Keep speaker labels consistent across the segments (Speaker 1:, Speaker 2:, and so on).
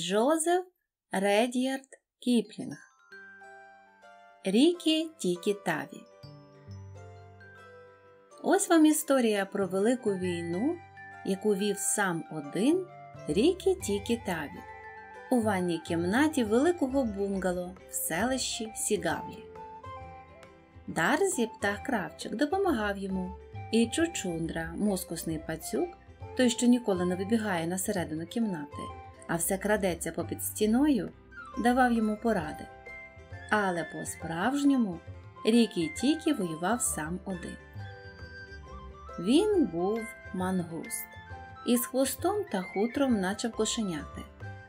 Speaker 1: Джозеф Редіард Кіплінг Рікі Тікі Таві. Ось вам історія про велику війну, яку вів сам один Рікі Тікі Таві у ванній кімнаті великого бунгало в селищі Сігавлі. Дарзі птах Кравчик допомагав йому, і Чучундра, мускусний пацюк, той, що ніколи не вибігає на середину кімнати а все крадеться попід стіною, давав йому поради. Але по-справжньому рік і тільки воював сам один. Він був мангуст, із хвостом та хутром, наче кошеняти,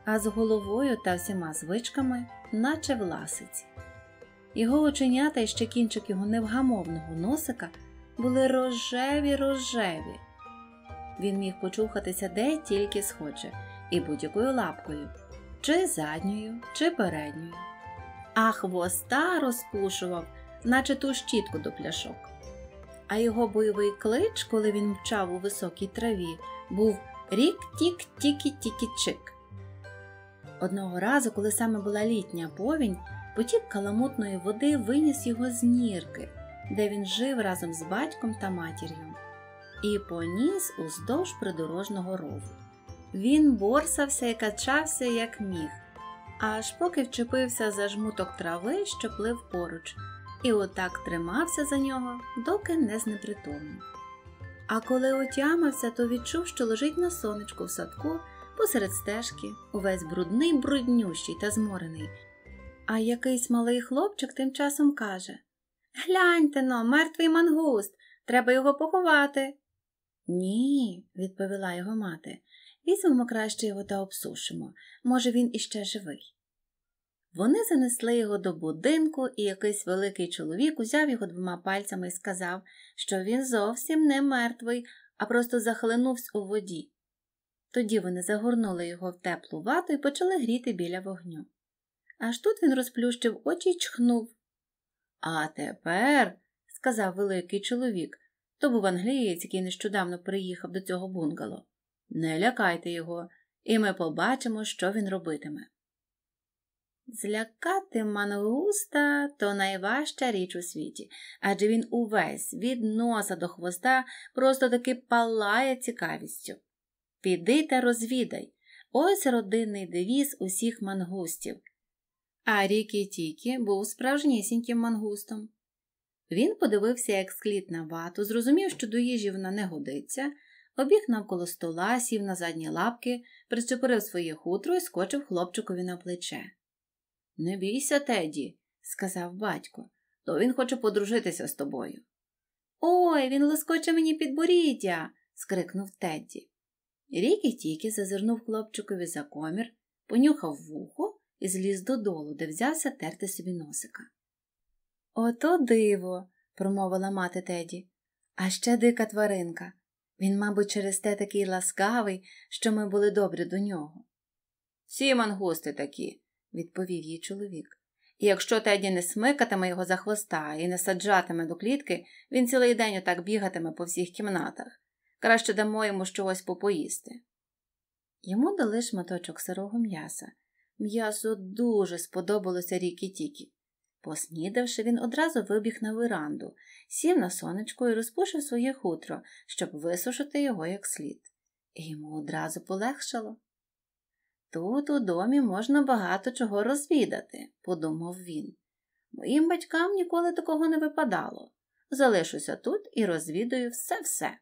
Speaker 1: а з головою та всіма звичками, наче в Його оченята і ще кінчик його невгамовного носика були рожеві рожеві. Він міг почухатися де тільки схоче і будь-якою лапкою, чи задньою, чи передньою, а хвоста розпушував, наче ту щітку до пляшок. А його бойовий клич, коли він мчав у високій траві, був рік тік тікі тікі чик Одного разу, коли саме була літня повінь, потік каламутної води виніс його з нірки, де він жив разом з батьком та матір'ю, і поніс уздовж придорожного рову. Він борсався і качався, як міг, аж поки вчепився за жмуток трави, що плив поруч, і отак тримався за нього, доки не знепритомнів. А коли отямився, то відчув, що лежить на сонечку в садку посеред стежки, увесь брудний, бруднющий та зморений. А якийсь малий хлопчик тим часом каже Гляньте но, мертвий мангуст, треба його поховати. Ні, відповіла його мати. Візьмемо краще його та обсушимо. Може, він іще живий. Вони занесли його до будинку, і якийсь великий чоловік узяв його двома пальцями і сказав, що він зовсім не мертвий, а просто захлинувся у воді. Тоді вони загорнули його в теплу вату і почали гріти біля вогню. Аж тут він розплющив очі й чхнув. А тепер, сказав великий чоловік, то був англієць, який нещодавно приїхав до цього бунгало. Не лякайте його, і ми побачимо, що він робитиме. Злякати мангуста то найважча річ у світі, адже він увесь від носа до хвоста просто таки палає цікавістю. Піди та розвідай ось родинний девіз усіх мангустів. А Рікі Тікі був справжнісіньким мангустом. Він подивився, як скліт на вату, зрозумів, що до їжі вона не годиться, обіг навколо стола, сів на задні лапки, причепорив своє хутро і скочив хлопчикові на плече. Не бійся, Теді, сказав батько, то він хоче подружитися з тобою. Ой, він лоскоче мені підборіддя. скрикнув Тедді. і тільки зазирнув хлопчикові за комір, понюхав вухо і зліз додолу, де взявся терти собі носика. Ото диво, промовила мати Теді, а ще дика тваринка. Він, мабуть, через те такий ласкавий, що ми були добре до нього. Всі мангусти такі, відповів їй чоловік. І якщо теді не смикатиме його за хвоста і не саджатиме до клітки, він цілий день отак бігатиме по всіх кімнатах. Краще дамо йому чогось попоїсти. Йому дали шматочок сирого м'яса. М'ясо дуже сподобалося рікі Тікі. Поснідавши, він одразу вибіг на веранду, сів на сонечку і розпушив своє хутро, щоб висушити його як слід. І йому одразу полегшало. Тут у домі можна багато чого розвідати, подумав він. Моїм батькам ніколи такого не випадало. Залишуся тут і розвідую все все.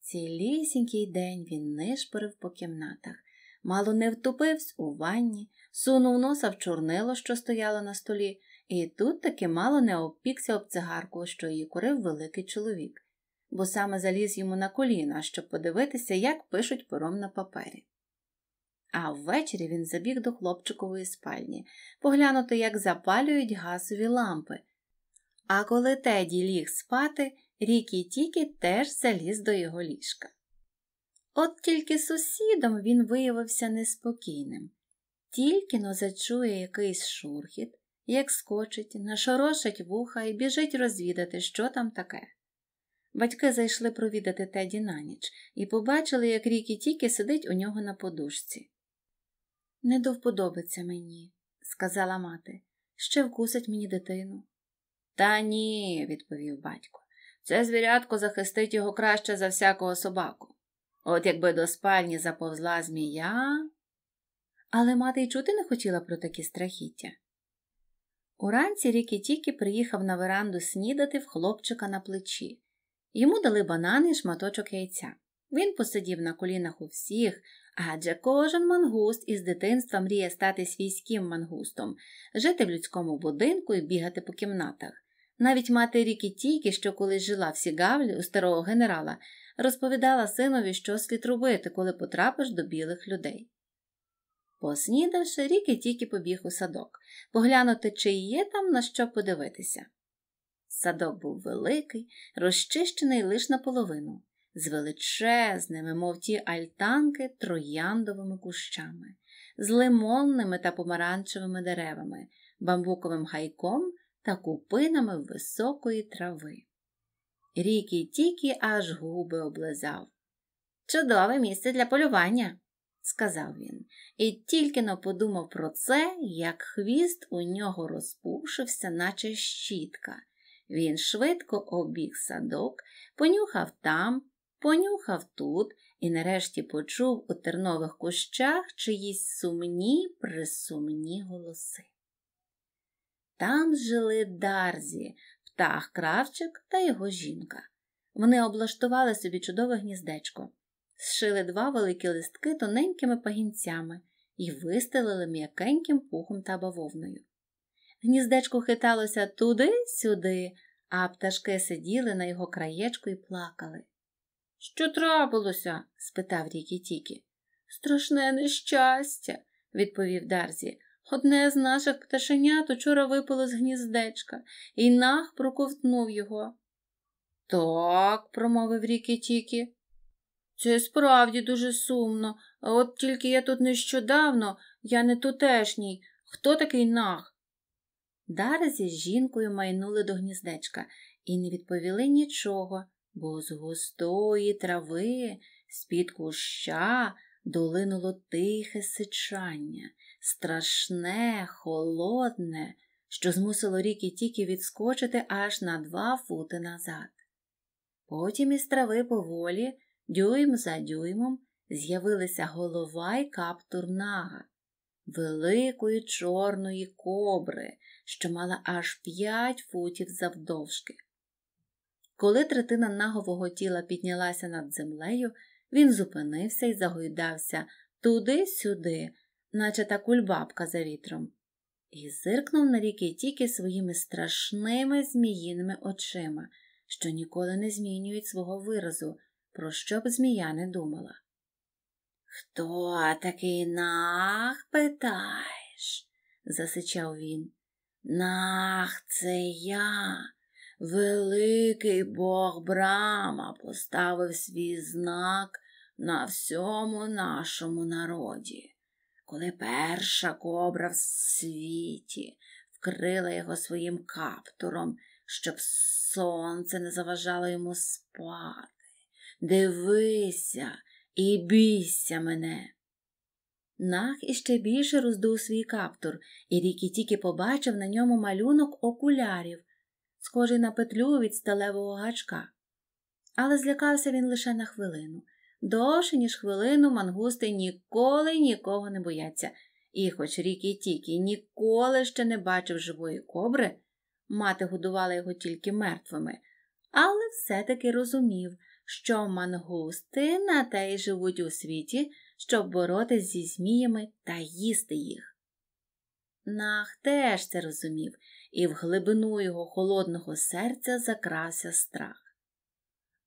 Speaker 1: Цілісінький день він нишпорив по кімнатах, мало не втупився у ванні, сунув носа в чорнило, що стояло на столі, і тут таки мало не обпікся об цигарку, що її курив великий чоловік, бо саме заліз йому на коліна, щоб подивитися, як пишуть пером на папері. А ввечері він забіг до хлопчикової спальні, поглянути, як запалюють газові лампи. А коли Теді ліг спати, Рікі Тікі теж заліз до його ліжка. От тільки сусідом він виявився неспокійним. Тільки но зачує якийсь шурхіт, як скочить, нашорошить вуха і біжить розвідати, що там таке. Батьки зайшли провідати Теді на ніч і побачили, як Рікі тільки сидить у нього на подушці. Не до мені, сказала мати, ще вкусить мені дитину. Та ні, відповів батько. Це звірятко захистить його краще за всякого собаку. От якби до спальні заповзла змія. Але мати й чути не хотіла про такі страхіття. Уранці Рікі Тікі приїхав на веранду снідати в хлопчика на плечі. Йому дали банани і шматочок яйця. Він посидів на колінах у всіх, адже кожен мангуст із дитинства мріє стати свійським мангустом, жити в людському будинку і бігати по кімнатах. Навіть мати Рікі Тікі, що колись жила в Сігавлі у старого генерала, розповідала синові, що слід робити, коли потрапиш до білих людей. Поснідавши, Рікі тільки побіг у садок, поглянути, чи є там на що подивитися. Садок був великий, розчищений лише наполовину, з величезними, мов ті альтанки, трояндовими кущами, з лимонними та помаранчевими деревами, бамбуковим гайком та купинами високої трави. Рікі тікі аж губи облизав. Чудове місце для полювання, сказав він, і тільки но подумав про це, як хвіст у нього розпушився, наче щітка. Він швидко обіг садок, понюхав там, понюхав тут і нарешті почув у тернових кущах чиїсь сумні, присумні голоси. Там жили Дарзі, птах кравчик та його жінка. Вони облаштували собі чудове гніздечко, зшили два великі листки тоненькими пагінцями і вистелили м'якеньким пухом та бавовною. Гніздечко хиталося туди-сюди, а пташки сиділи на його краєчку і плакали. Що трапилося? спитав Рікі Тікі. Страшне нещастя, відповів Дарзі. Одне з наших пташенят учора випало з гніздечка, і нах проковтнув його. Так, промовив ріки Тікі. Це справді дуже сумно, от тільки я тут нещодавно, я не тутешній. Хто такий нах? Даразі з жінкою майнули до гніздечка і не відповіли нічого, бо з густої трави, з-під куща долинуло тихе сичання страшне, холодне, що змусило ріки тільки відскочити аж на два фути назад. Потім із трави поволі, дюйм за дюймом, з'явилися голова й каптур нага, великої чорної кобри, що мала аж п'ять футів завдовжки. Коли третина нагового тіла піднялася над землею, він зупинився і загойдався туди-сюди, наче та кульбабка за вітром, і зиркнув на ріки тільки своїми страшними зміїними очима, що ніколи не змінюють свого виразу, про що б змія не думала. Хто такий нах питаєш? засичав він. Нах, це я. Великий бог Брама поставив свій знак на всьому нашому народі коли перша кобра в світі вкрила його своїм каптуром, щоб сонце не заважало йому спати. Дивися і бійся мене. Нах іще більше роздув свій каптур, і Рікі тільки побачив на ньому малюнок окулярів, схожий на петлю від сталевого гачка. Але злякався він лише на хвилину. Довше, ніж хвилину, мангусти ніколи нікого не бояться, і, хоч рікі тікі ніколи ще не бачив живої кобри, мати годувала його тільки мертвими, але все-таки розумів, що мангусти на те й живуть у світі, щоб боротись зі зміями та їсти їх. Нах теж це розумів, і в глибину його холодного серця закрався страх.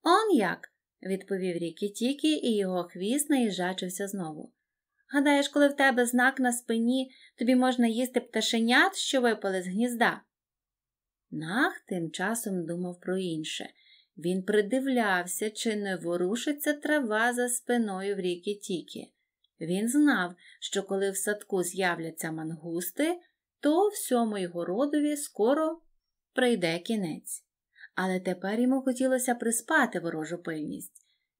Speaker 1: Он як? відповів Рікі Тікі, і його хвіст наїжачився знову. Гадаєш, коли в тебе знак на спині, тобі можна їсти пташенят, що випали з гнізда. Нах тим часом думав про інше. Він придивлявся, чи не ворушиться трава за спиною в ріки Тікі. Він знав, що коли в садку з'являться мангусти, то всьому його родові скоро прийде кінець але тепер йому хотілося приспати ворожу пильність.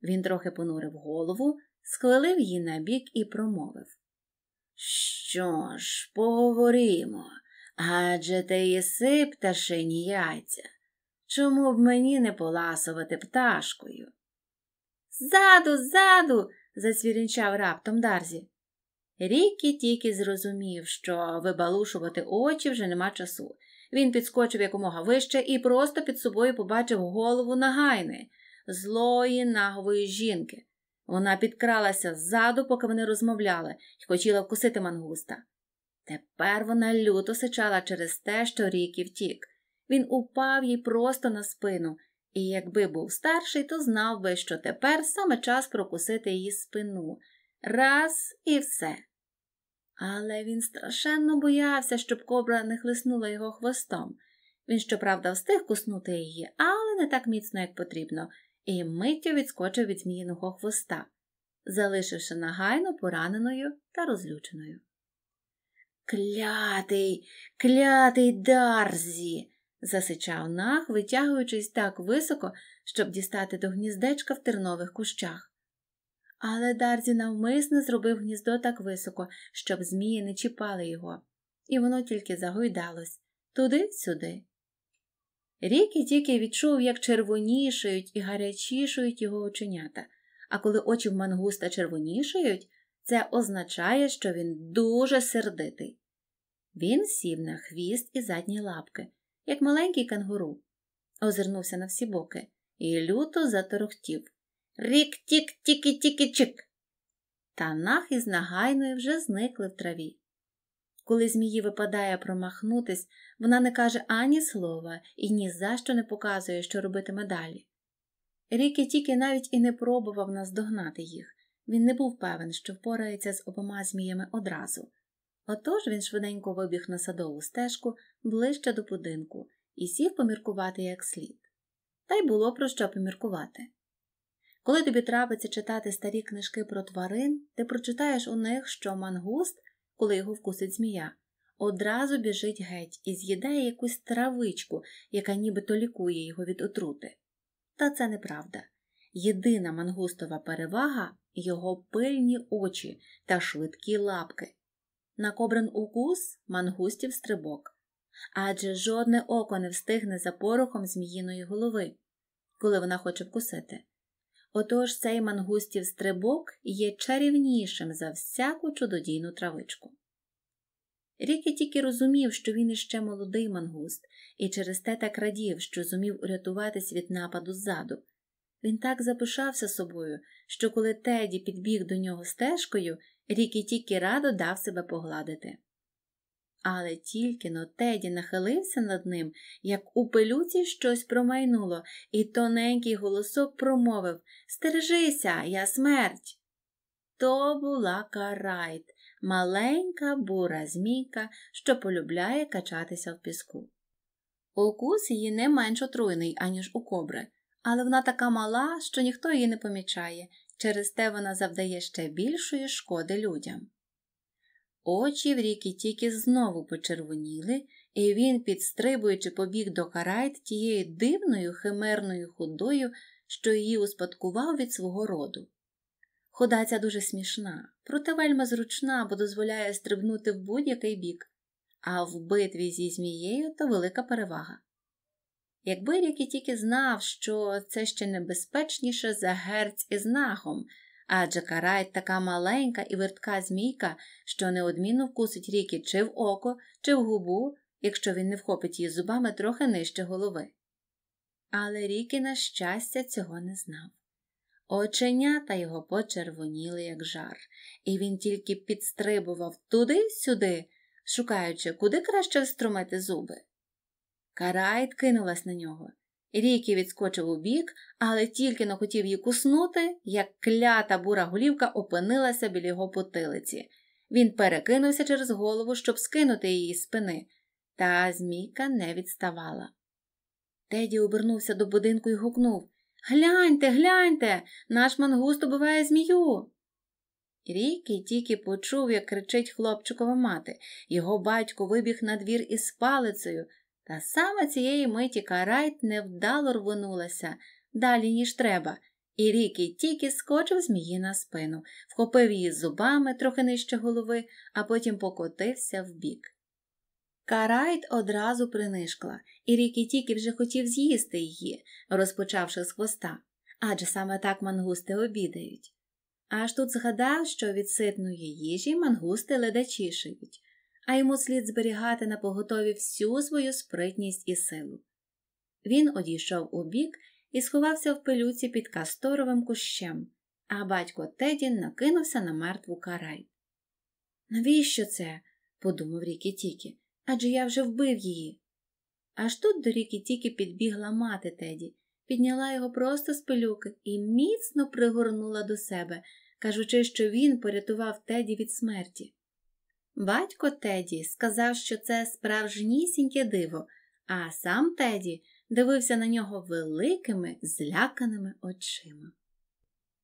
Speaker 1: Він трохи понурив голову, схвилив її на бік і промовив Що ж, поговоримо, адже ти єси пташині яйця. Чому б мені не поласувати пташкою? Ззаду, ззаду. засвірінчав раптом Дарзі. Рікі тільки зрозумів, що вибалушувати очі вже нема часу, він підскочив якомога вище і просто під собою побачив голову нагайни, злої нагової жінки. Вона підкралася ззаду, поки вони розмовляли, і хотіла вкусити мангуста. Тепер вона люто сичала через те, що рік і втік. Він упав їй просто на спину, і якби був старший, то знав би, що тепер саме час прокусити її спину. Раз і все але він страшенно боявся, щоб кобра не хлиснула його хвостом. Він, щоправда, встиг куснути її, але не так міцно, як потрібно, і миттю відскочив від зміїного хвоста, залишивши нагайно пораненою та розлюченою. Клятий, клятий дарзі. засичав нах, витягуючись так високо, щоб дістати до гніздечка в тернових кущах. Але Дарзі навмисно зробив гніздо так високо, щоб змії не чіпали його, і воно тільки загойдалось туди-сюди. Рікі тільки відчув, як червонішають і гарячішують його оченята, а коли очі в мангуста червонішають, це означає, що він дуже сердитий. Він сів на хвіст і задні лапки, як маленький кангуру, озирнувся на всі боки і люто заторохтів. Рік-тік-тікі-тікі-чик. Та нах із нагайною вже зникли в траві. Коли змії випадає промахнутись, вона не каже ані слова і ні за що не показує, що робитиме далі. Рікі тільки навіть і не пробував наздогнати їх. Він не був певен, що впорається з обома зміями одразу. Отож він швиденько вибіг на садову стежку ближче до будинку і сів поміркувати як слід. Та й було про що поміркувати. Коли тобі трапиться читати старі книжки про тварин, ти прочитаєш у них, що мангуст, коли його вкусить змія, одразу біжить геть і з'їдає якусь травичку, яка нібито лікує його від отрути. Та це неправда. Єдина мангустова перевага його пильні очі та швидкі лапки. На кобрин укус мангустів стрибок. Адже жодне око не встигне за порохом зміїної голови, коли вона хоче вкусити. Отож цей мангустів стрибок є чарівнішим за всяку чудодійну травичку. Рікі тільки розумів, що він іще молодий мангуст, і через те так радів, що зумів урятуватись від нападу ззаду. Він так запишався собою, що коли Теді підбіг до нього стежкою, Рікі тільки радо дав себе погладити. Але тільки но Теді нахилився над ним, як у пилюці щось промайнуло, і тоненький голосок промовив Стережися, я смерть. То була карайт, маленька бура змійка, що полюбляє качатися в піску. Укус її не менш отруйний, аніж у кобри, але вона така мала, що ніхто її не помічає, через те вона завдає ще більшої шкоди людям. Очі в рікі тільки знову почервоніли, і він, підстрибуючи, побіг до Карайт тією дивною химерною худою, що її успадкував від свого роду. Хода ця дуже смішна, проте вельми зручна, бо дозволяє стрибнути в будь-який бік, а в битві зі змією то велика перевага. Якби Рікі тільки знав, що це ще небезпечніше за герць із нагом, адже карайт така маленька і вертка змійка, що неодмінно вкусить ріки чи в око, чи в губу, якщо він не вхопить її зубами трохи нижче голови. Але ріки, на щастя, цього не знав. Оченята його почервоніли, як жар, і він тільки підстрибував туди-сюди, шукаючи, куди краще вструмити зуби. Карайт кинулась на нього. Рікі відскочив у бік, але тільки не хотів її куснути, як клята бура голівка опинилася біля його потилиці. Він перекинувся через голову, щоб скинути її з спини, та змійка не відставала. Теді обернувся до будинку і гукнув Гляньте, гляньте, наш мангуст убиває змію. Рікі тільки почув, як кричить хлопчикова мати. Його батько вибіг на двір із палицею. Та саме цієї миті карайт невдало рвонулася далі, ніж треба, і ріки тільки скочив змії на спину, вхопив її зубами трохи нижче голови, а потім покотився вбік. Карайт одразу принишкла, і ріки тільки вже хотів з'їсти її, розпочавши з хвоста, адже саме так мангусти обідають. Аж тут згадав, що від ситної їжі мангусти ледачішають а йому слід зберігати на поготові всю свою спритність і силу. Він одійшов у бік і сховався в пилюці під касторовим кущем, а батько Теді накинувся на мертву карай. Навіщо це? подумав Рікі Тікі, адже я вже вбив її. Аж тут до Рікі Тікі підбігла мати Теді, підняла його просто з пилюки і міцно пригорнула до себе, кажучи, що він порятував Теді від смерті. Батько Теді сказав, що це справжнісіньке диво, а сам Теді дивився на нього великими, зляканими очима.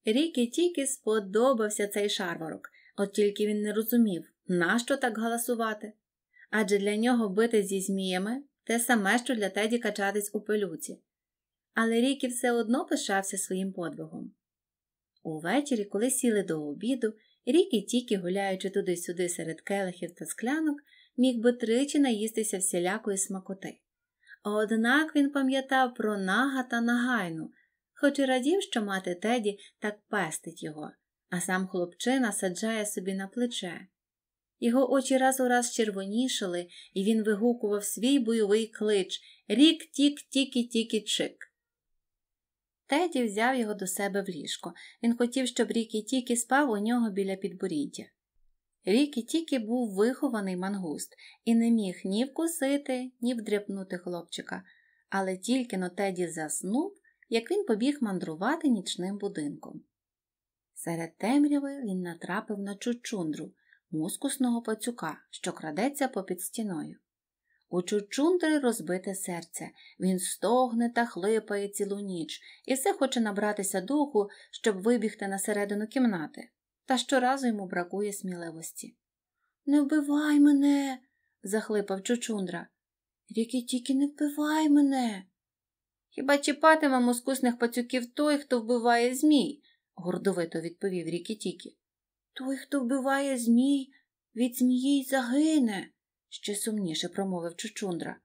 Speaker 1: Рікі тільки сподобався цей шарварок, от тільки він не розумів, нащо так галасувати. Адже для нього бити зі зміями те саме, що для Теді качатись у пилюці. Але Рікі все одно пишався своїм подвигом. Увечері, коли сіли до обіду, Рікі тікі, гуляючи туди-сюди серед келихів та склянок, міг би тричі наїстися всілякої смакоти. Однак він пам'ятав про нага та нагайну, хоч і радів, що мати Теді так пестить його, а сам хлопчина саджає собі на плече. Його очі раз у раз червонішили, і він вигукував свій бойовий клич Рік тік тікі тікі чик. Теді взяв його до себе в ліжко. Він хотів, щоб Рікі Тікі спав у нього біля підборіддя. Рікі Тікі був вихований мангуст і не міг ні вкусити, ні вдряпнути хлопчика, але тільки но Теді заснув, як він побіг мандрувати нічним будинком. Серед темряви він натрапив на чучундру, мускусного пацюка, що крадеться попід стіною. У Чучундри розбите серце, він стогне та хлипає цілу ніч і все хоче набратися духу, щоб вибігти на середину кімнати, та щоразу йому бракує сміливості. Не вбивай мене, захлипав Чучундра. Ріки тільки не вбивай мене. Хіба чіпатиме мускусних пацюків той, хто вбиває змій, гордовито відповів Рікітікі. Той, хто вбиває змій, від змії загине ще сумніше промовив Чучундра.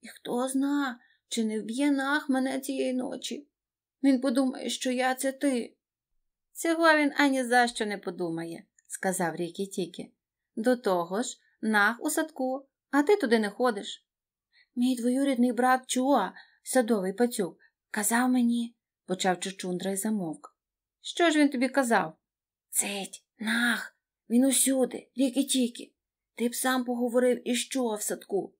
Speaker 1: І хто зна, чи не вб'є нах мене цієї ночі. Він подумає, що я це ти. Цього він ані за що не подумає, сказав Рікі Тікі. До того ж, нах у садку, а ти туди не ходиш. Мій двоюрідний брат Чуа, садовий пацюк, казав мені, почав Чучундра і замовк. Що ж він тобі казав? Цить, нах, він усюди, ріки тіки. Ти б сам поговорив і що в садку?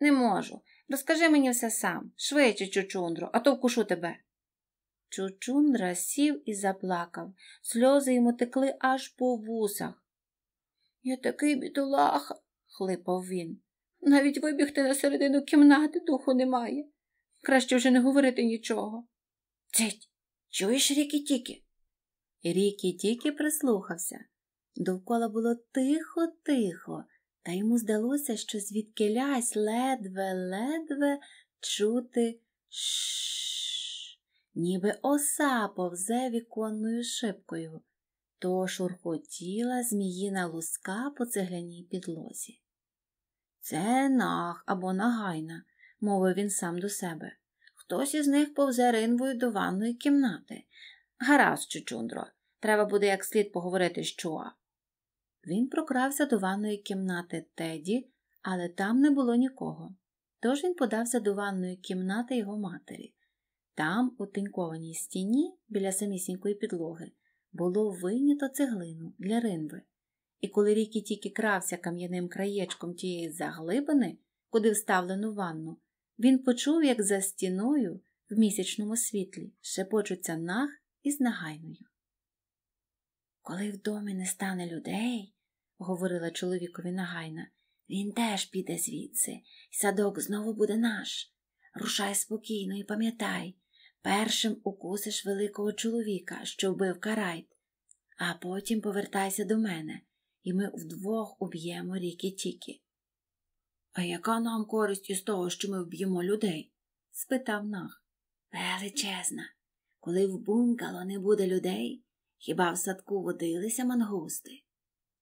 Speaker 1: Не можу. Розкажи мені все сам, швидше, чучундро, а то вкушу тебе. Чучундра сів і заплакав. Сльози йому текли аж по вусах. Я такий бідолаха, хлипав він. Навіть вибігти на середину кімнати духу немає. Краще вже не говорити нічого. Цить, чуєш рікі тіки? Рікі тіки прислухався. Довкола було тихо, тихо, та йому здалося, що звідкилясь ледве-ледве чути шш, ніби оса повзе віконною шибкою, то шурхотіла зміїна луска по цегляній підлозі. Це нах або нагайна, мовив він сам до себе. Хтось із них повзе ринвою до ванної кімнати. Гаразд, чучундро, треба буде як слід поговорити з Чуа. Він прокрався до ванної кімнати Теді, але там не було нікого. Тож він подався до ванної кімнати його матері. Там, у тинькованій стіні, біля самісінької підлоги, було вийнято цеглину для ринви. І коли Рікі тільки крався кам'яним краєчком тієї заглибини, куди вставлену ванну, він почув, як за стіною в місячному світлі шепочуться нах із нагайною. Коли в домі не стане людей, говорила чоловікові нагайна, він теж піде звідси, і садок знову буде наш. Рушай спокійно і пам'ятай, першим укусиш великого чоловіка, що вбив карайт, а потім повертайся до мене, і ми вдвох уб'ємо ріки Тіки. А яка нам користь із того, що ми вб'ємо людей? спитав нах. Величезна, коли в бунгало не буде людей, Хіба в садку водилися мангусти?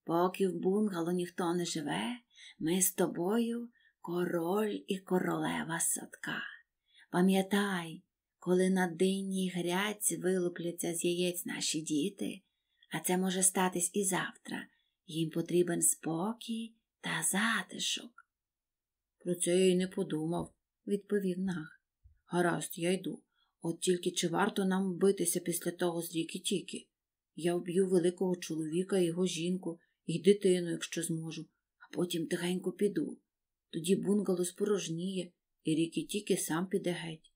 Speaker 1: Поки в бунгало ніхто не живе, ми з тобою король і королева садка. Пам'ятай, коли на динній гряці вилупляться з яєць наші діти, а це може статись і завтра, їм потрібен спокій та затишок. Про це я й не подумав, відповів нах. Гаразд, я йду. От тільки чи варто нам битися після того з ріки тіки? Я вб'ю великого чоловіка, і його жінку, і дитину, якщо зможу, а потім тихенько піду. Тоді бунгало спорожніє, і рікі тільки сам піде геть.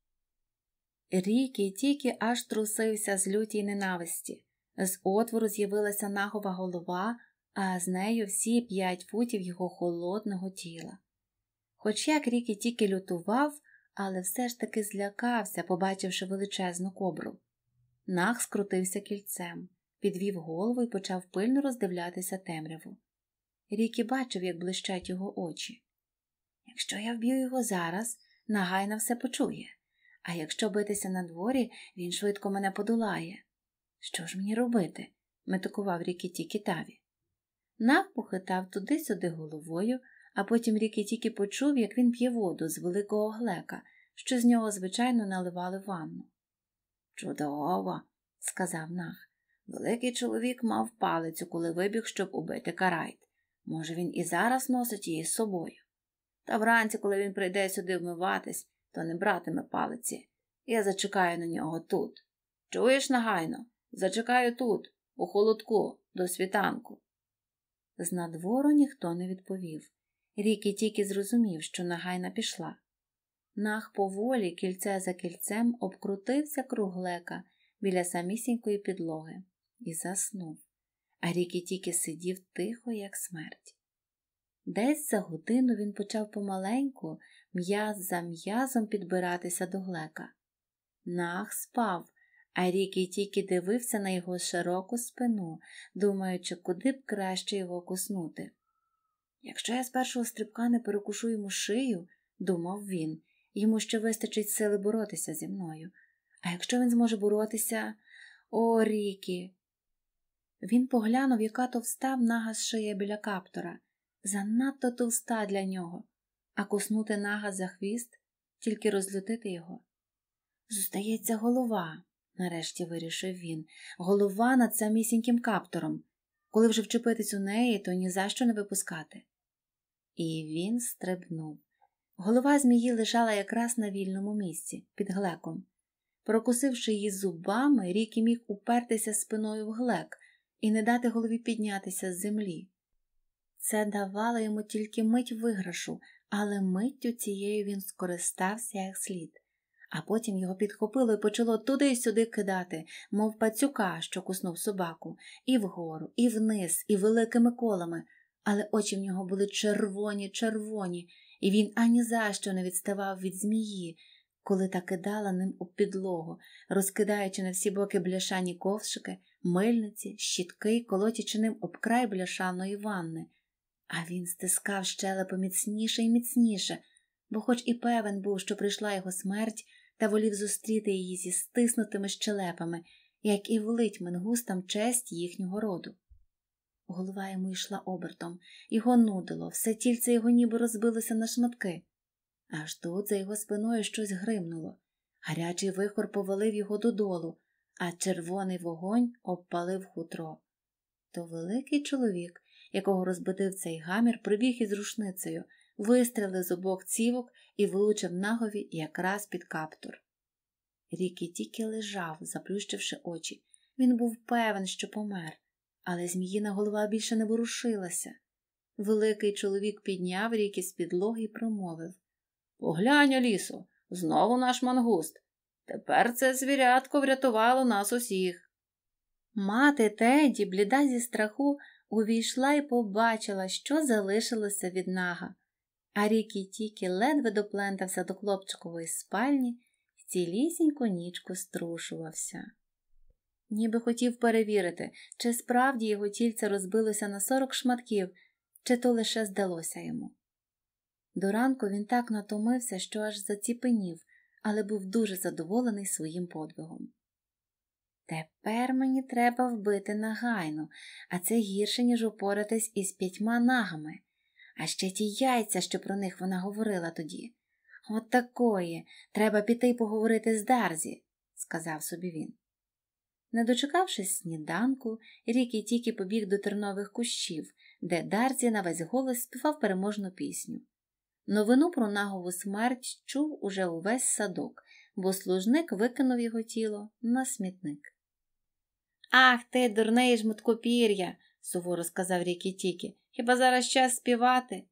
Speaker 1: Рікі тільки аж трусився з лютій ненависті. З отвору з'явилася нагова голова, а з нею всі п'ять футів його холодного тіла. Хоч як рікі тільки лютував, але все ж таки злякався, побачивши величезну кобру. Нах скрутився кільцем підвів голову і почав пильно роздивлятися темряву. Рікі бачив, як блищать його очі. Якщо я вб'ю його зараз, нагайно все почує, а якщо битися на дворі, він швидко мене подолає. Що ж мені робити? метикував Рікіті Кітаві. Навпу хитав туди-сюди головою, а потім Рікітікі почув, як він п'є воду з великого глека, що з нього, звичайно, наливали ванну. Чудово, сказав нах. Великий чоловік мав палицю, коли вибіг, щоб убити карайт. Може, він і зараз носить її з собою. Та вранці, коли він прийде сюди вмиватись, то не братиме палиці. Я зачекаю на нього тут. Чуєш нагайно? Зачекаю тут, у холодку, до світанку. З надвору ніхто не відповів. Рікі тільки зрозумів, що нагайна пішла. Нах поволі кільце за кільцем обкрутився круглека біля самісінької підлоги і заснув, а тільки сидів тихо, як смерть. Десь за годину він почав помаленьку, м'яз за м'язом підбиратися до глека. Нах спав, а Рікі тільки дивився на його широку спину, думаючи, куди б краще його куснути. Якщо я з першого стрибка не перекушу йому шию, думав він, йому ще вистачить сили боротися зі мною. А якщо він зможе боротися. О, ріки. Він поглянув, яка товста в нагаз шия біля каптора, занадто товста для нього, а куснути нагаз за хвіст, тільки розлютити його. Зустається голова, нарешті вирішив він, голова над самісіньким каптором. Коли вже вчепитись у неї, то ні за що не випускати. І він стрибнув. Голова змії лежала якраз на вільному місці, під глеком. Прокусивши її зубами, рік і міг упертися спиною в глек, і не дати голові піднятися з землі. Це давало йому тільки мить виграшу, але миттю цією він скористався як слід, а потім його підхопило і почало туди й сюди кидати, мов пацюка, що куснув собаку, і вгору, і вниз, і великими колами, але очі в нього були червоні, червоні, і він ані за що не відставав від змії коли та кидала ним у підлогу, розкидаючи на всі боки бляшані ковшики, мильниці, щітки, колотячи ним об край бляшаної ванни. А він стискав щелепи міцніше і міцніше, бо, хоч і певен був, що прийшла його смерть, та волів зустріти її зі стиснутими щелепами, як і велить менгустам честь їхнього роду. Голова йому йшла обертом, його нудило, все тільце його ніби розбилося на шматки. Аж тут за його спиною щось гримнуло. Гарячий вихор повалив його додолу, а червоний вогонь обпалив хутро. То великий чоловік, якого розбудив цей гамір, прибіг із рушницею, вистрілив з обох цівок і вилучив нагові якраз під каптур. Рікі тільки лежав, заплющивши очі. Він був певен, що помер, але зміїна голова більше не ворушилася. Великий чоловік підняв ріки з підлоги і промовив Оглянь, лісо, знову наш мангуст. Тепер це звірятко врятувало нас усіх. Мати Теді, бліда зі страху, увійшла і побачила, що залишилося від нага. А рікі тікі ледве доплентався до хлопчикової спальні і цілісіньку нічку струшувався. Ніби хотів перевірити, чи справді його тільце розбилося на сорок шматків, чи то лише здалося йому. До ранку він так натомився, що аж заціпенів, але був дуже задоволений своїм подвигом. Тепер мені треба вбити нагайну, а це гірше, ніж упоратись із п'ятьма нагами, а ще ті яйця, що про них вона говорила тоді. От такої, треба піти й поговорити з Дарзі, сказав собі він. Не дочекавшись сніданку, Рікі тільки побіг до тернових кущів, де Дарзі на весь голос співав переможну пісню. Новину про нагову смерть чув уже увесь садок, бо служник викинув його тіло на смітник. Ах ти, дурний жмуткопір'я, суворо сказав Рікітікі. Хіба зараз час співати?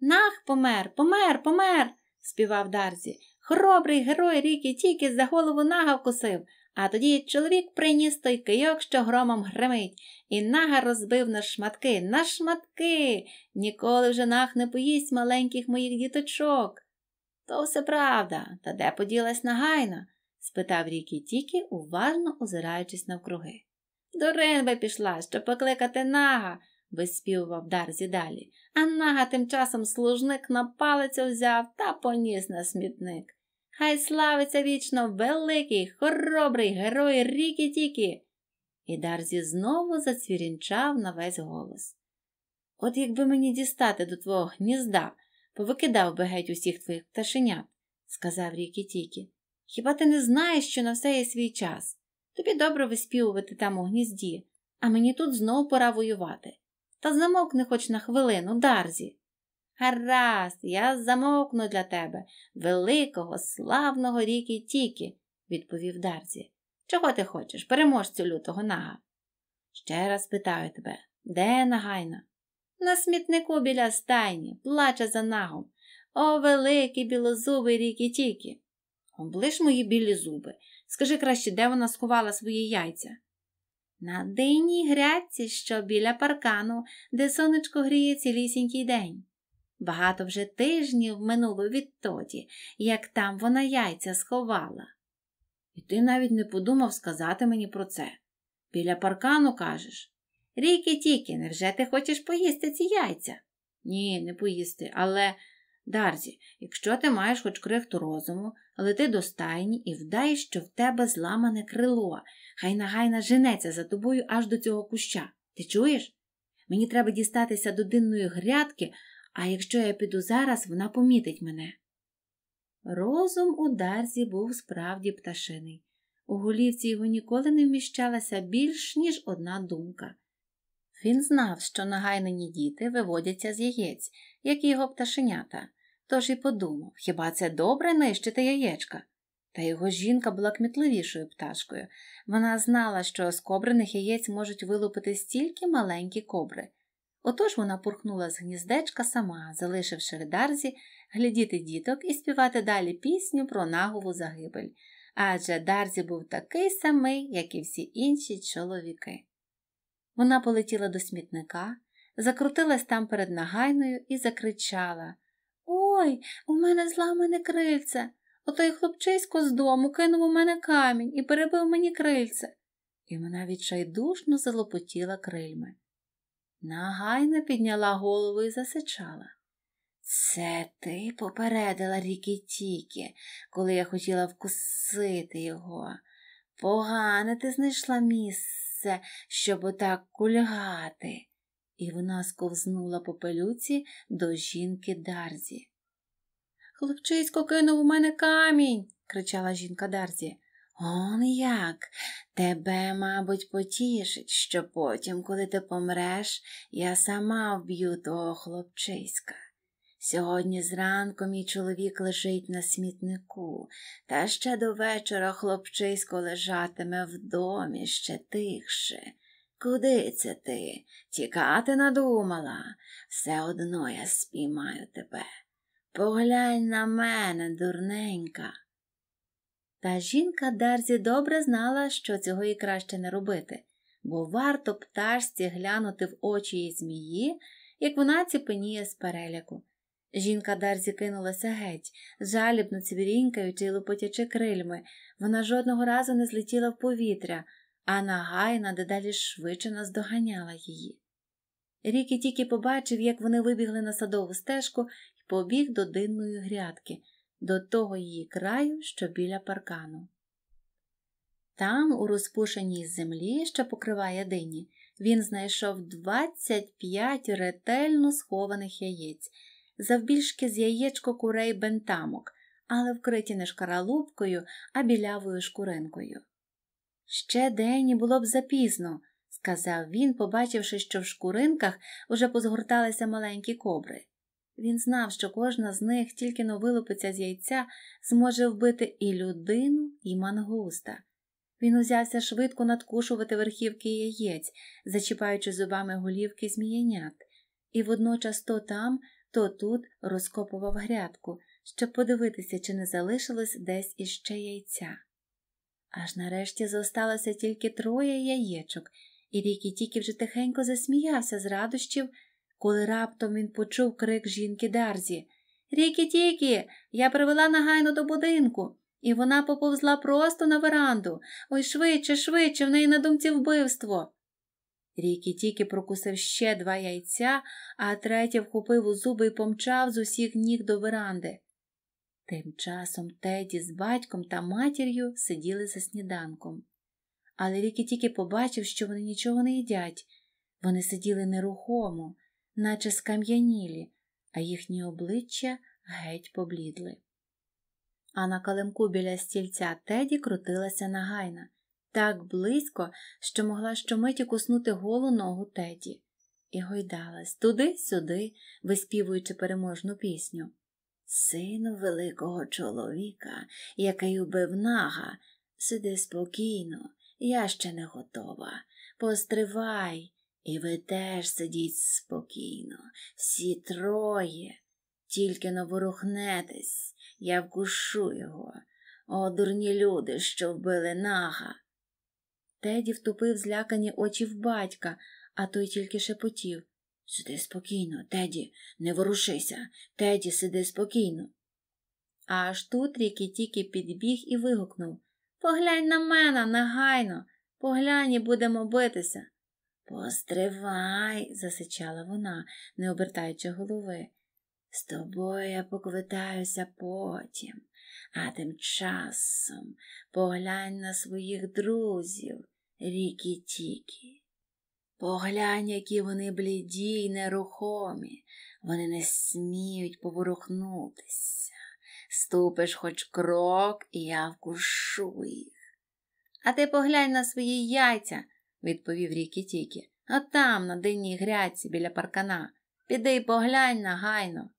Speaker 1: Нах помер, помер, помер, співав Дарзі. Хробрий герой Рікі Тікі за голову нага вкусив, а тоді чоловік приніс той кийок, що громом гримить, і нага розбив на шматки, на шматки. Ніколи вже нах не поїсть маленьких моїх діточок. То все правда, та де поділась нагайна? спитав рікі Тікі, уважно озираючись навкруги. До ринви пішла, щоб покликати нага, виспівував Дарзі далі, а нага тим часом служник на палицю взяв та поніс на смітник. Хай славиться вічно великий, хоробрий герой Рікі Тікі. І Дарзі знову зацвірінчав на весь голос. От якби мені дістати до твого гнізда, повикидав би геть усіх твоїх пташенят, сказав Рікі Тікі. Хіба ти не знаєш, що на все є свій час? Тобі добре виспівувати там у гнізді, а мені тут знов пора воювати. Та замовкни хоч на хвилину, Дарзі. Гаразд, я замовкну для тебе, великого, славного ріки тіки, відповів Дарзі. Чого ти хочеш, переможцю лютого нага? Ще раз питаю тебе, де нагайна? На смітнику біля стайні, плаче за нагом. О, великий білозубий ріки тіки. Облиш мої білі зуби. Скажи краще, де вона сховала свої яйця? На дийній грядці, що біля паркану, де сонечко гріє цілісінький день. Багато вже тижнів минуло відтоді, як там вона яйця сховала. І ти навіть не подумав сказати мені про це. Біля паркану кажеш Ріки тіки, невже ти хочеш поїсти ці яйця? Ні, не поїсти, але, Дарзі, якщо ти маєш хоч крихту розуму, лети до стайні і вдай, що в тебе зламане крило, хай нагайна женеться за тобою аж до цього куща. Ти чуєш? Мені треба дістатися до динної грядки, а якщо я піду зараз, вона помітить мене. Розум у Дарзі був справді пташиний. У голівці його ніколи не вміщалася більш, ніж одна думка. Він знав, що нагайнені діти виводяться з яєць, як і його пташенята, тож і подумав, хіба це добре нищити яєчка? Та його жінка була кмітливішою пташкою. Вона знала, що з кобриних яєць можуть вилупити стільки маленькі кобри, Отож вона пурхнула з гніздечка сама, залишивши Дарзі глядіти діток і співати далі пісню про нагову загибель. Адже Дарзі був такий самий, як і всі інші чоловіки. Вона полетіла до смітника, закрутилась там перед нагайною і закричала Ой, у мене зламане крильце. Отой хлопчисько з дому кинув у мене камінь і перебив мені крильце. І вона відчайдушно залопотіла крильми. Нагайно підняла голову і засичала. Це ти попередила ріки Тікі, коли я хотіла вкусити його. Погане ти знайшла місце, щоб отак кульгати. І вона сковзнула по пелюці до жінки Дарзі. Хлопчисько кинув у мене камінь, кричала жінка Дарзі. Он як? Тебе, мабуть, потішить, що потім, коли ти помреш, я сама вб'ю того хлопчиська. Сьогодні зранку мій чоловік лежить на смітнику, та ще до вечора хлопчисько лежатиме в домі ще тихше. Куди це ти? Тікати надумала? Все одно я спіймаю тебе. Поглянь на мене, дурненька. Та жінка Дерзі добре знала, що цього і краще не робити, бо варто пташці глянути в очі її змії, як вона ціпеніє з переляку. Жінка Дерзі кинулася геть, жалібно цвірінькаючи й лопотячи крильми, вона жодного разу не злетіла в повітря, а нагайна дедалі швидше наздоганяла її. Рікі тільки побачив, як вони вибігли на садову стежку і побіг до динної грядки до того її краю, що біля паркану. Там, у розпушеній землі, що покриває дині, він знайшов 25 ретельно схованих яєць, завбільшки з яєчко курей бентамок, але вкриті не шкаралупкою, а білявою шкуринкою. Ще день і було б запізно, сказав він, побачивши, що в шкуринках уже позгорталися маленькі кобри. Він знав, що кожна з них, тільки но вилупиться з яйця, зможе вбити і людину, і мангуста. Він узявся швидко надкушувати верхівки яєць, зачіпаючи зубами голівки зміянят, і водночас то там, то тут розкопував грядку, щоб подивитися, чи не залишилось десь іще яйця. Аж нарешті зосталося тільки троє яєчок, і Рікі тільки вже тихенько засміявся з радощів, коли раптом він почув крик жінки Дарзі Рікі Тікі, я привела нагайно до будинку, і вона поповзла просто на веранду. Ой, швидше, швидше, в неї на думці вбивство. Рікі тікі прокусив ще два яйця, а третє вхопив у зуби і помчав з усіх ніг до веранди. Тим часом Теді з батьком та матір'ю сиділи за сніданком. Але Рікі тільки побачив, що вони нічого не їдять. Вони сиділи нерухомо, наче скам'янілі, а їхні обличчя геть поблідли. А на калимку біля стільця теді крутилася нагайна так близько, що могла щомиті куснути голу ногу теді, і гойдалась туди-сюди, виспівуючи переможну пісню. Сину великого чоловіка, який убив нага, сиди спокійно, я ще не готова. Постривай, і ви теж сидіть спокійно, всі троє, тільки не ворухнетесь, я вкушу його. О, дурні люди, що вбили нага. Теді втупив злякані очі в батька, а той тільки шепотів Сиди спокійно, теді, не ворушися, теді, сиди спокійно. Аж тут ріки тільки підбіг і вигукнув Поглянь на мене, негайно, поглянь і будемо битися. Постривай, засичала вона, не обертаючи голови. З тобою я поквитаюся потім, а тим часом поглянь на своїх друзів, рікі тікі. Поглянь, які вони бліді й нерухомі, вони не сміють поворухнутися. Ступиш хоч крок, і я вкушу їх. А ти поглянь на свої яйця відповів рікі Тікі. А там, на динній грядці біля паркана. Піди й поглянь нагайно.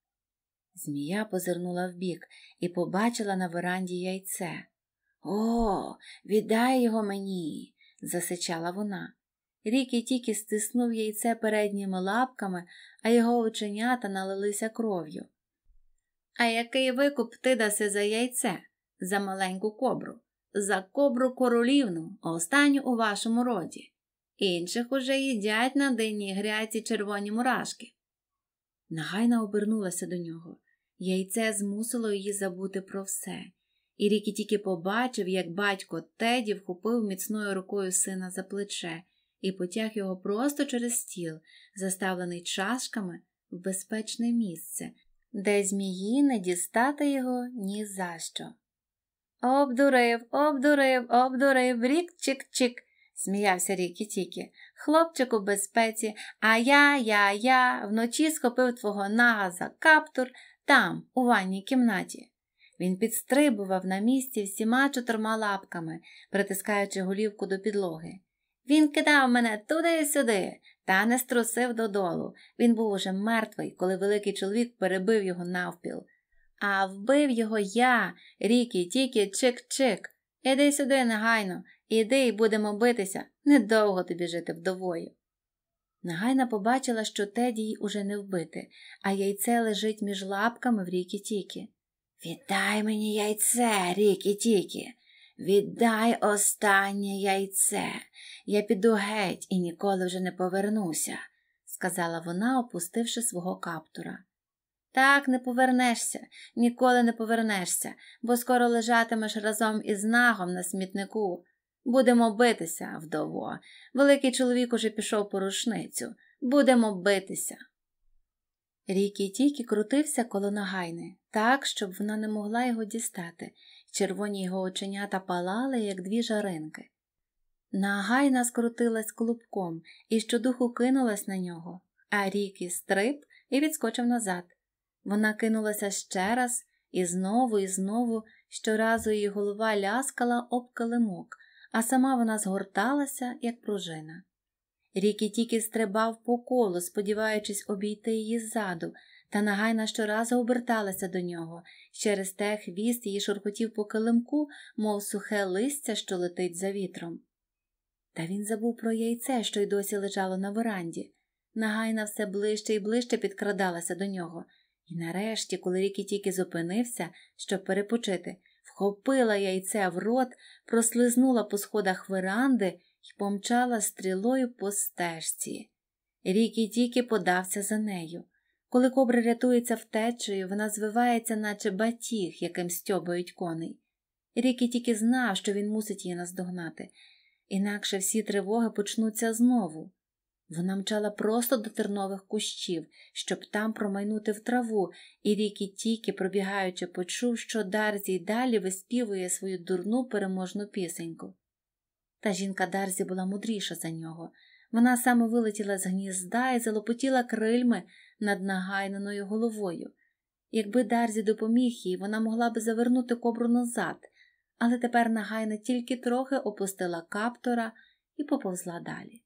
Speaker 1: Змія позирнула вбік і побачила на веранді яйце. О, віддай його мені, засичала вона. Рікі тільки стиснув яйце передніми лапками, а його оченята налилися кров'ю. А який викуп ти даси за яйце, за маленьку кобру? за кобру королівну, останню у вашому роді. Інших уже їдять на динній гряці червоні мурашки. Нагайна обернулася до нього. Яйце змусило її забути про все, і Рікі тільки побачив, як батько Теді вхопив міцною рукою сина за плече і потяг його просто через стіл, заставлений чашками, в безпечне місце, де змії не дістати його ні за що. Обдурив, обдурив, обдурив, рік-чик-чик, сміявся рікі Тікі. Хлопчик у безпеці, а я, я, я вночі схопив твого нага за каптур там, у ванній кімнаті. Він підстрибував на місці всіма чотирма лапками, притискаючи голівку до підлоги. Він кидав мене туди і сюди, та не струсив додолу. Він був уже мертвий, коли великий чоловік перебив його навпіл. А вбив його я, рікі, тікі, чик-чик. Іди сюди негайно, іди і будемо битися, недовго тобі жити вдовою. Нагайна побачила, що Теді їй уже не вбити, а яйце лежить між лапками в рікі Тікі. Віддай мені яйце, рікі Тікі, віддай останнє яйце. Я піду геть і ніколи вже не повернуся, сказала вона, опустивши свого каптура. Так не повернешся, ніколи не повернешся, бо скоро лежатимеш разом із нагом на смітнику. Будемо битися, вдово. Великий чоловік уже пішов по рушницю. Будемо битися. Рікі тільки крутився коло нагайни, так, щоб вона не могла його дістати. Червоні його оченята палали, як дві жаринки. Нагайна скрутилась клубком і щодуху кинулась на нього, а Рікі стриб і відскочив назад. Вона кинулася ще раз і знову, і знову, щоразу її голова ляскала об килимок, а сама вона згорталася, як пружина. Рікі тільки стрибав по колу, сподіваючись обійти її ззаду, та нагайна щоразу оберталася до нього. Через те хвіст її шуркотів по килимку, мов сухе листя, що летить за вітром. Та він забув про яйце, що й досі лежало на веранді. Нагайна все ближче і ближче підкрадалася до нього. І нарешті, коли Рікі тільки зупинився, щоб перепочити, вхопила яйце в рот, прослизнула по сходах веранди і помчала стрілою по стежці. Рікі тільки подався за нею. Коли кобра рятується втечею, вона звивається, наче батіг, яким стьобають коней. Рікі тільки знав, що він мусить її наздогнати, інакше всі тривоги почнуться знову. Вона мчала просто до тернових кущів, щоб там промайнути в траву, і Рікі тільки, пробігаючи, почув, що Дарзі й далі виспівує свою дурну переможну пісеньку. Та жінка Дарзі була мудріша за нього. Вона саме вилетіла з гнізда і залопотіла крильми над нагайненою головою. Якби Дарзі допоміг їй, вона могла б завернути кобру назад, але тепер нагайна тільки трохи опустила каптора і поповзла далі.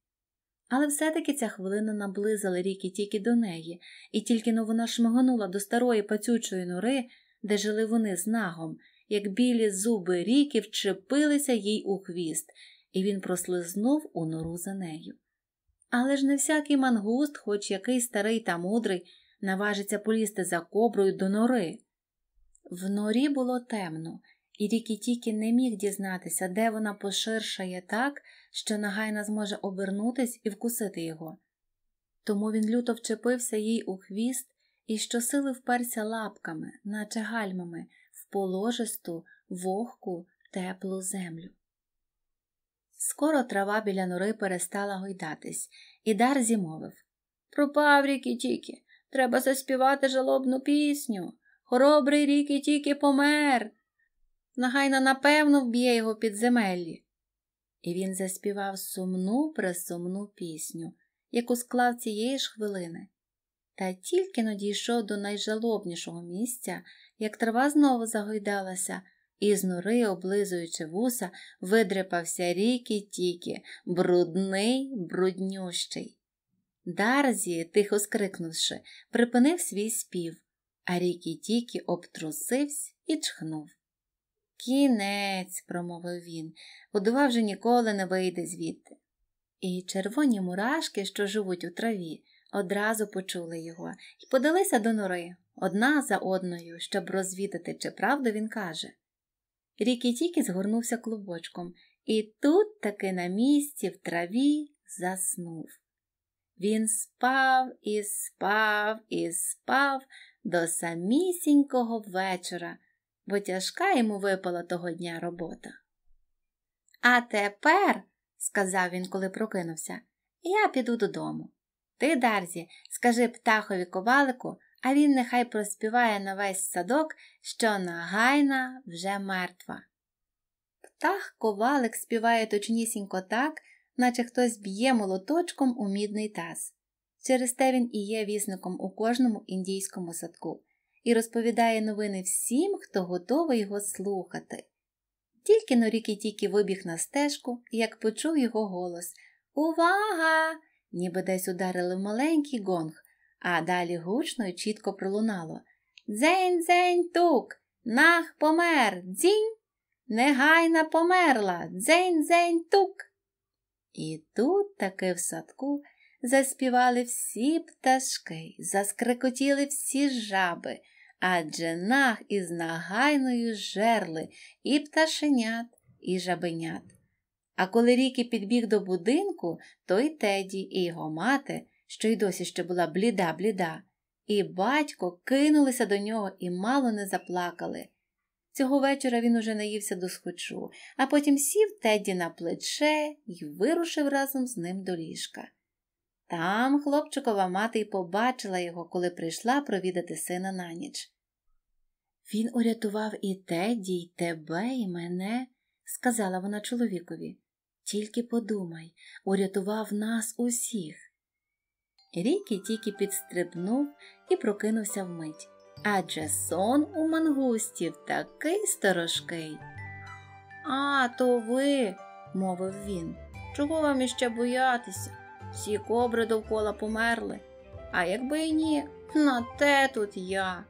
Speaker 1: Але все-таки ця хвилина наблизила ріки тільки до неї, і тільки но вона шмигнула до старої пацючої нори, де жили вони з нагом, як білі зуби ріки вчепилися їй у хвіст, і він прослизнув у нору за нею. Але ж не всякий мангуст, хоч який старий та мудрий, наважиться полізти за коброю до нори. В норі було темно, і Рікітікі не міг дізнатися, де вона поширшає так, що нагайна зможе обернутись і вкусити його. Тому він люто вчепився їй у хвіст і щосили вперся лапками, наче гальмами, в положисту, вогку, теплу землю. Скоро трава біля нори перестала гойдатись, і дар зімовив Пропав ріки тікі, треба заспівати жалобну пісню. Хоробрий рік і тіки помер нагайно напевно вб'є його підземеллі. І він заспівав сумну пресумну пісню, яку склав цієї ж хвилини. Та тільки надійшов до найжалобнішого місця, як трава знову загойдалася, і з нори, облизуючи вуса, видрипався ріки тіки, брудний, бруднющий. Дарзі, тихо скрикнувши, припинив свій спів, а рікі тіки обтрусився і чхнув. Кінець, промовив він, будував вже ніколи не вийде звідти. І червоні мурашки, що живуть у траві, одразу почули його і подалися до нори одна за одною, щоб розвідати, чи правду він каже. Рік і тікі згорнувся клубочком, і тут таки на місці в траві заснув. Він спав і спав і спав до самісінького вечора, бо тяжка йому випала того дня робота. А тепер, сказав він, коли прокинувся, я піду додому. Ти, Дарзі, скажи птахові ковалику, а він нехай проспіває на весь садок, що нагайна вже мертва. Птах ковалик співає точнісінько так, наче хтось б'є молоточком у мідний таз. Через те він і є вісником у кожному індійському садку і розповідає новини всім, хто готовий його слухати. Тільки норікі тільки вибіг на стежку, як почув його голос Увага! ніби десь ударили в маленький гонг, а далі гучно й чітко пролунало дзень дзень тук! Нах помер! Дзінь! Негайна померла! Дзень дзень тук! І тут таки в садку заспівали всі пташки, заскрикотіли всі жаби адже нах із нагайною жерли і пташенят, і жабенят. А коли Рікі підбіг до будинку, то й Теді, і його мати, що й досі ще була бліда, бліда, і батько кинулися до нього і мало не заплакали. Цього вечора він уже наївся до схочу, а потім сів Теді на плече і вирушив разом з ним до ліжка. Там хлопчикова мати й побачила його, коли прийшла провідати сина на ніч. Він урятував і Теді, й тебе, і мене, сказала вона чоловікові. Тільки подумай, урятував нас усіх. Рікі тільки підстрибнув і прокинувся вмить. Адже сон у мангустів такий сторожкий. А, то ви, мовив він, чого вам іще боятися? всі кобри довкола померли, а якби й ні, на те тут я.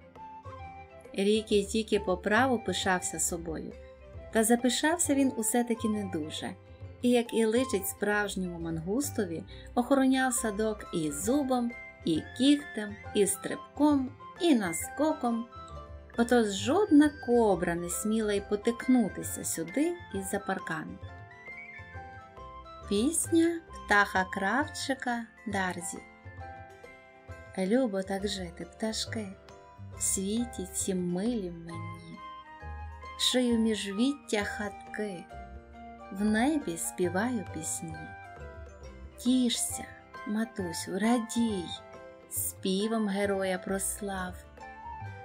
Speaker 1: Рікі тільки по праву пишався собою, та запишався він усе таки не дуже, і, як і личить справжньому мангустові, охороняв садок і зубом, і кіхтем, і стрибком, і наскоком. Отож жодна кобра не сміла й потикнутися сюди із за паркану. Пісня птаха кравчика Дарзі. Любо так жити, пташки, в світі ці милі мені, шию між віття хатки, в небі співаю пісні. Тішся, матусю, радій, співом героя прослав,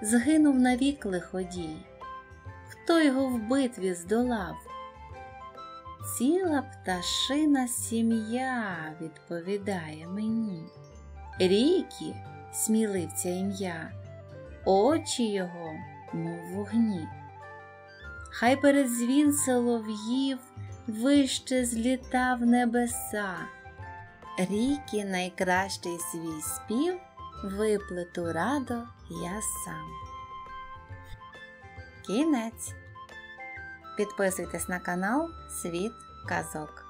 Speaker 1: згинув навік лиходій, хто його в битві здолав. Ціла пташина сім'я відповідає мені. Рікі сміливця ім'я, очі його, мов вогні. Хай передзвін солов'їв вище злітав небеса. Рікі найкращий свій спів виплету радо я сам. Кінець. Підписуйтесь на канал Світ Казок.